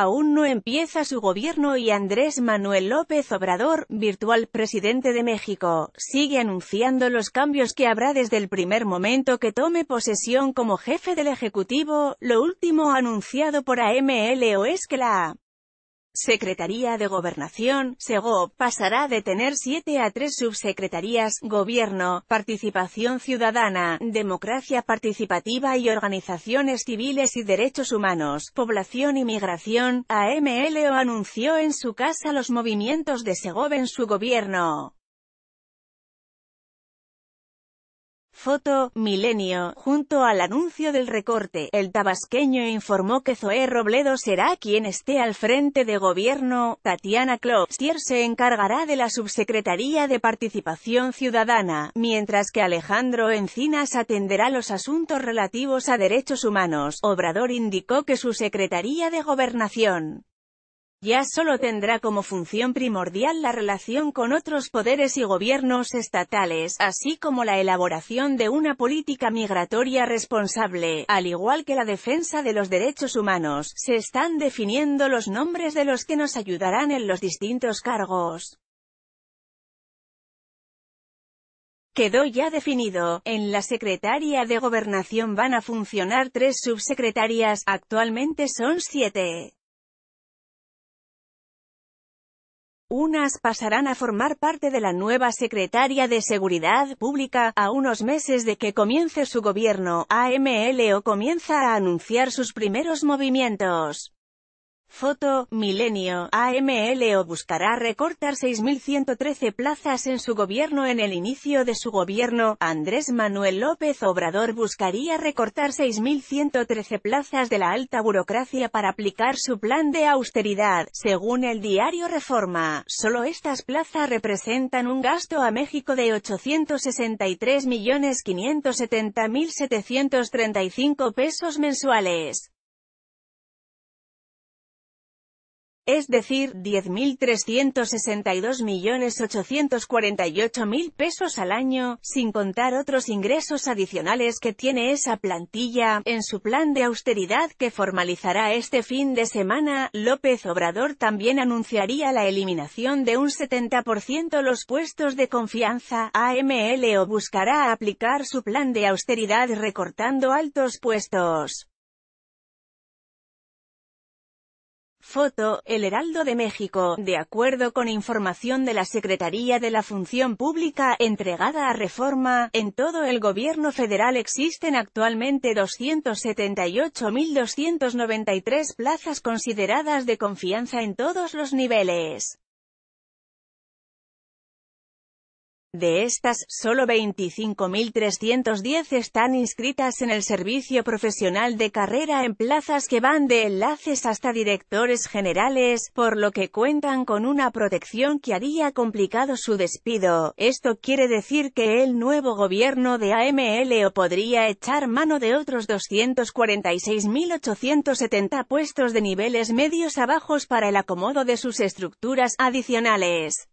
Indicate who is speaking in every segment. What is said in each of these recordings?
Speaker 1: Aún no empieza su gobierno y Andrés Manuel López Obrador, virtual presidente de México, sigue anunciando los cambios que habrá desde el primer momento que tome posesión como jefe del Ejecutivo, lo último anunciado por AMLO es que la Secretaría de Gobernación, Segob, pasará de tener siete a tres subsecretarías, Gobierno, Participación Ciudadana, Democracia Participativa y Organizaciones Civiles y Derechos Humanos, Población y Migración, AMLO anunció en su casa los movimientos de Segob en su gobierno. Foto, Milenio, junto al anuncio del recorte, el tabasqueño informó que Zoé Robledo será quien esté al frente de gobierno, Tatiana Klobstier se encargará de la subsecretaría de Participación Ciudadana, mientras que Alejandro Encinas atenderá los asuntos relativos a derechos humanos, Obrador indicó que su secretaría de Gobernación ya solo tendrá como función primordial la relación con otros poderes y gobiernos estatales, así como la elaboración de una política migratoria responsable, al igual que la defensa de los derechos humanos. Se están definiendo los nombres de los que nos ayudarán en los distintos cargos. quedó ya definido. En la Secretaría de Gobernación van a funcionar tres subsecretarias, actualmente son siete. Unas pasarán a formar parte de la nueva secretaria de Seguridad Pública, a unos meses de que comience su gobierno, AMLO comienza a anunciar sus primeros movimientos. Foto, Milenio, AMLO buscará recortar 6.113 plazas en su gobierno En el inicio de su gobierno, Andrés Manuel López Obrador buscaría recortar 6.113 plazas de la alta burocracia para aplicar su plan de austeridad. Según el diario Reforma, solo estas plazas representan un gasto a México de 863.570.735 pesos mensuales. es decir, 10.362.848.000 pesos al año, sin contar otros ingresos adicionales que tiene esa plantilla. En su plan de austeridad que formalizará este fin de semana, López Obrador también anunciaría la eliminación de un 70% los puestos de confianza. AML o buscará aplicar su plan de austeridad recortando altos puestos. Foto, El Heraldo de México, de acuerdo con información de la Secretaría de la Función Pública, entregada a reforma, en todo el gobierno federal existen actualmente 278.293 plazas consideradas de confianza en todos los niveles. De estas, solo 25.310 están inscritas en el servicio profesional de carrera en plazas que van de enlaces hasta directores generales, por lo que cuentan con una protección que haría complicado su despido. Esto quiere decir que el nuevo gobierno de AMLO podría echar mano de otros 246.870 puestos de niveles medios a bajos para el acomodo de sus estructuras adicionales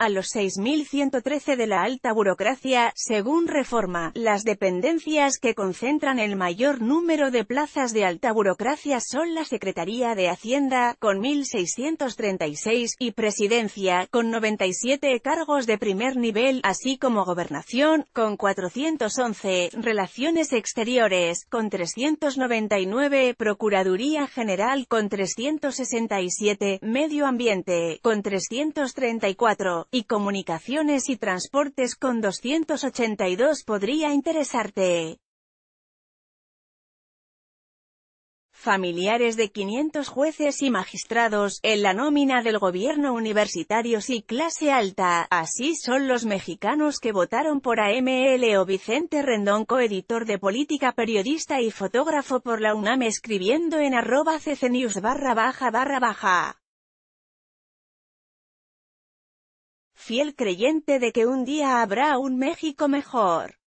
Speaker 1: a los 6.113 de la alta burocracia, según Reforma, las dependencias que concentran el mayor número de plazas de alta burocracia son la Secretaría de Hacienda, con 1.636, y Presidencia, con 97 cargos de primer nivel, así como Gobernación, con 411, Relaciones Exteriores, con 399, Procuraduría General, con 367, Medio Ambiente, con 334, y Comunicaciones y Transportes con 282 podría interesarte. Familiares de 500 jueces y magistrados, en la nómina del gobierno universitarios y clase alta, así son los mexicanos que votaron por AML o Vicente Rendón coeditor de política periodista y fotógrafo por la UNAM escribiendo en arroba ccnews barra baja barra baja. fiel creyente de que un día habrá un México mejor.